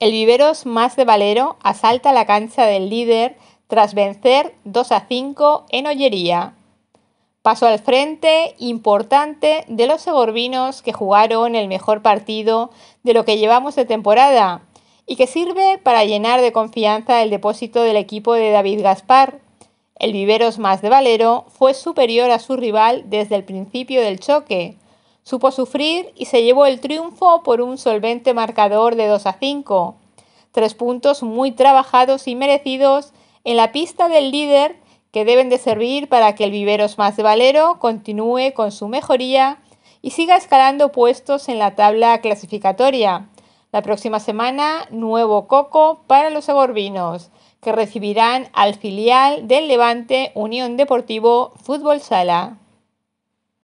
El Viveros más de Valero asalta la cancha del líder tras vencer 2 a 5 en Ollería. Paso al frente importante de los segorbinos que jugaron el mejor partido de lo que llevamos de temporada y que sirve para llenar de confianza el depósito del equipo de David Gaspar. El Viveros más de Valero fue superior a su rival desde el principio del choque, Supo sufrir y se llevó el triunfo por un solvente marcador de 2 a 5. Tres puntos muy trabajados y merecidos en la pista del líder que deben de servir para que el Viveros más Valero continúe con su mejoría y siga escalando puestos en la tabla clasificatoria. La próxima semana, nuevo coco para los agorbinos, que recibirán al filial del Levante Unión Deportivo Fútbol Sala.